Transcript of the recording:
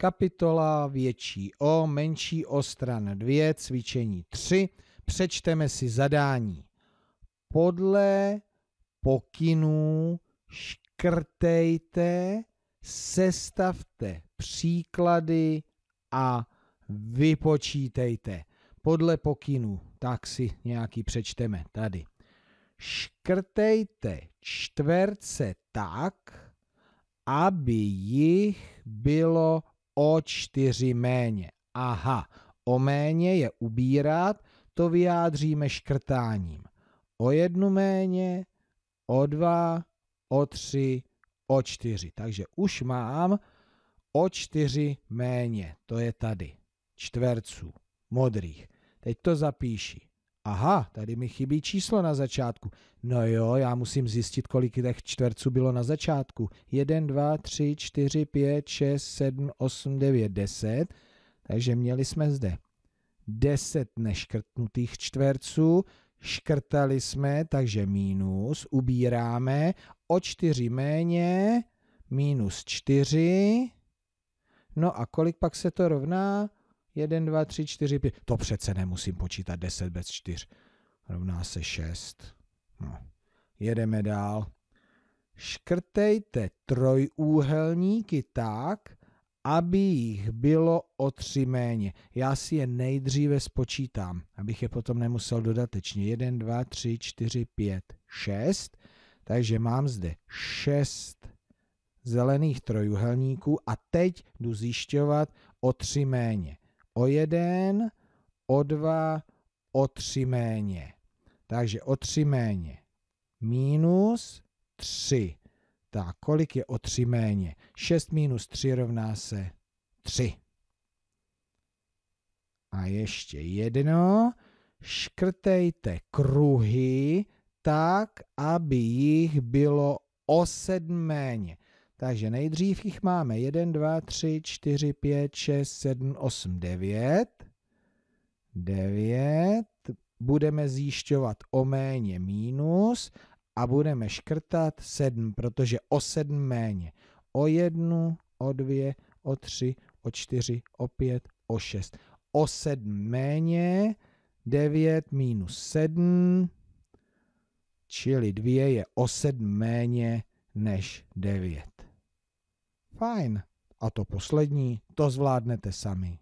Kapitola větší O, menší O, stran 2, cvičení 3. Přečteme si zadání. Podle pokynů škrtejte, sestavte příklady a vypočítejte. Podle pokynů, tak si nějaký přečteme tady. Škrtejte čtverce tak, aby jich bylo o čtyři méně. Aha, o méně je ubírat, to vyjádříme škrtáním. O jednu méně, o dva, o tři, o čtyři. Takže už mám o čtyři méně, to je tady, čtverců, modrých. Teď to zapíši. Aha, tady mi chybí číslo na začátku. No jo, já musím zjistit, kolik těch čtverců bylo na začátku. 1, 2, 3, 4, 5, 6, 7, 8, 9, 10. Takže měli jsme zde 10 neškrtnutých čtverců, škrtali jsme, takže mínus, ubíráme o 4 méně, mínus 4. No a kolik pak se to rovná? 1, 2, 3, 4, 5. To přece nemusím počítat 10 bez 4. Rovná se 6. No. Jedeme dál. Škrtejte trojúhelníky tak, aby jich bylo o tři méně. Já si je nejdříve spočítám, abych je potom nemusel dodatečně. 1, 2, 3, 4, 5, 6. Takže mám zde 6 zelených trojuhelníků a teď jdu zjišťovat o tři méně o jeden, o dva, o tři méně. Takže o tři méně. Minus tři. Tak, kolik je o tři méně? 6 minus 3 rovná se 3. A ještě jedno. Škrtejte kruhy tak, aby jich bylo o sedm méně. Takže nejdřív jich máme 1, 2, 3, 4, 5, 6, 7, 8, 9. 9. Budeme zjišťovat o méně mínus a budeme škrtat 7, protože o 7 méně. O 1, o 2, o 3, o 4, o 5, o 6. O 7 méně, 9 minus 7, čili 2 je o 7 méně než 9. Fajn. A to poslední, to zvládnete sami.